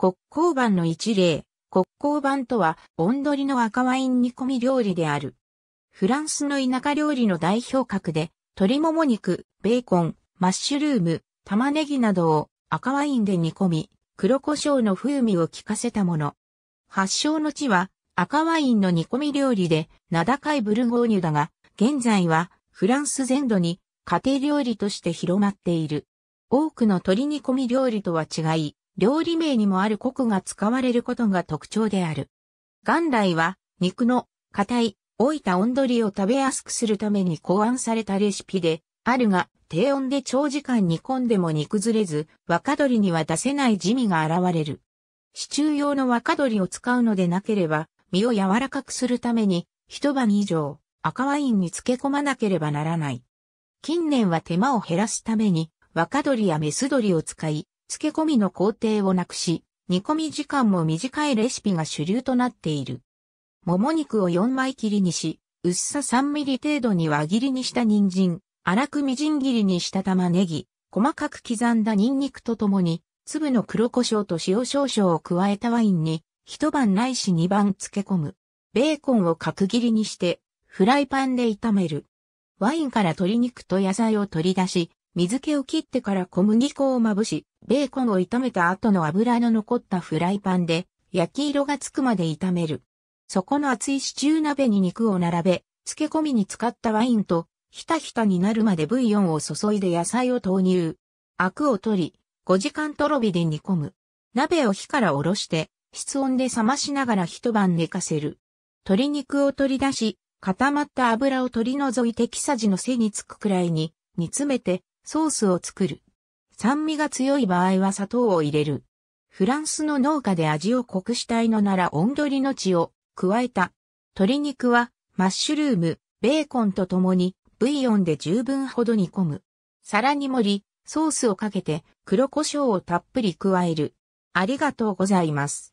国交版の一例、国交版とは、おんどりの赤ワイン煮込み料理である。フランスの田舎料理の代表格で、鶏もも肉、ベーコン、マッシュルーム、玉ねぎなどを赤ワインで煮込み、黒胡椒の風味を効かせたもの。発祥の地は赤ワインの煮込み料理で名高いブルゴーニュだが、現在はフランス全土に家庭料理として広まっている。多くの鶏煮込み料理とは違い、料理名にもあるコクが使われることが特徴である。元来は肉の硬い老いた温鶏を食べやすくするために考案されたレシピであるが低温で長時間煮込んでも煮崩れず若鶏には出せない地味が現れる。シチュー用の若鶏を使うのでなければ身を柔らかくするために一晩以上赤ワインに漬け込まなければならない。近年は手間を減らすために若鶏やメス鶏を使い、漬け込みの工程をなくし、煮込み時間も短いレシピが主流となっている。もも肉を4枚切りにし、薄さ3ミリ程度に輪切りにした人参、粗くみじん切りにした玉ねぎ、細かく刻んだニンニクとともに、粒の黒胡椒と塩少々を加えたワインに、一晩ないし二晩漬け込む。ベーコンを角切りにして、フライパンで炒める。ワインから鶏肉と野菜を取り出し、水気を切ってから小麦粉をまぶし、ベーコンを炒めた後の油の残ったフライパンで、焼き色がつくまで炒める。そこの厚いシチュー鍋に肉を並べ、漬け込みに使ったワインと、ひたひたになるまでブイヨンを注いで野菜を投入。アクを取り、5時間とろ火で煮込む。鍋を火からおろして、室温で冷ましながら一晩寝かせる。鶏肉を取り出し、固まった油を取り除いて木さじの背につくくらいに煮詰めてソースを作る。酸味が強い場合は砂糖を入れる。フランスの農家で味を濃くしたいのなら温どりの血を加えた。鶏肉はマッシュルーム、ベーコンと共にブイヨンで十分ほど煮込む。皿に盛り、ソースをかけて黒胡椒をたっぷり加える。ありがとうございます。